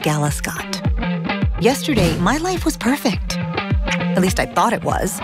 Gala Scott. Yesterday, my life was perfect. At least I thought it was.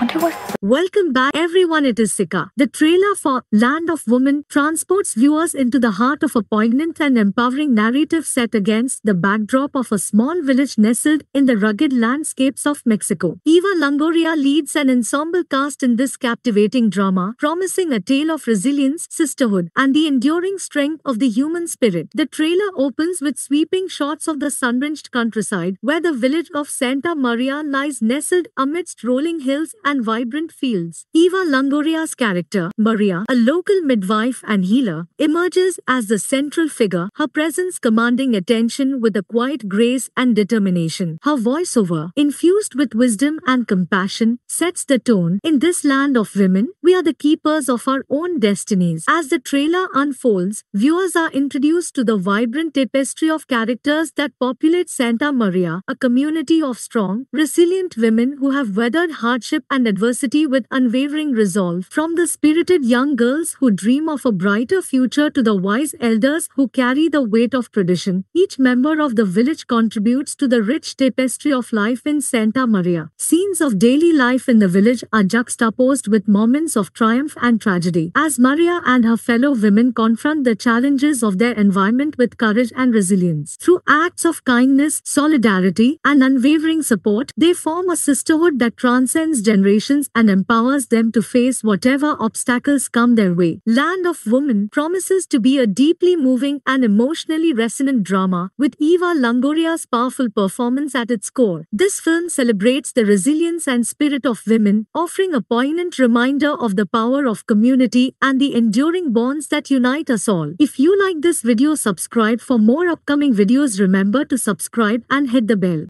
Welcome back, everyone. It is Sika. The trailer for Land of Women transports viewers into the heart of a poignant and empowering narrative set against the backdrop of a small village nestled in the rugged landscapes of Mexico. Eva Longoria leads an ensemble cast in this captivating drama, promising a tale of resilience, sisterhood, and the enduring strength of the human spirit. The trailer opens with sweeping shots of the sun-drenched countryside, where the village of Santa Maria lies nestled amid amidst rolling hills and vibrant fields. Eva Longoria's character, Maria, a local midwife and healer, emerges as the central figure, her presence commanding attention with a quiet grace and determination. Her voiceover, infused with wisdom and compassion, sets the tone. In this land of women, we are the keepers of our own destinies. As the trailer unfolds, viewers are introduced to the vibrant tapestry of characters that populate Santa Maria, a community of strong, resilient women who have have weathered hardship and adversity with unwavering resolve. From the spirited young girls who dream of a brighter future to the wise elders who carry the weight of tradition, each member of the village contributes to the rich tapestry of life in Santa Maria. Scenes of daily life in the village are juxtaposed with moments of triumph and tragedy. As Maria and her fellow women confront the challenges of their environment with courage and resilience. Through acts of kindness, solidarity, and unwavering support, they form a sisterhood that transcends generations and empowers them to face whatever obstacles come their way. Land of Women promises to be a deeply moving and emotionally resonant drama with Eva Longoria's powerful performance at its core. This film celebrates the resilience and spirit of women, offering a poignant reminder of the power of community and the enduring bonds that unite us all. If you like this video, subscribe for more upcoming videos. Remember to subscribe and hit the bell.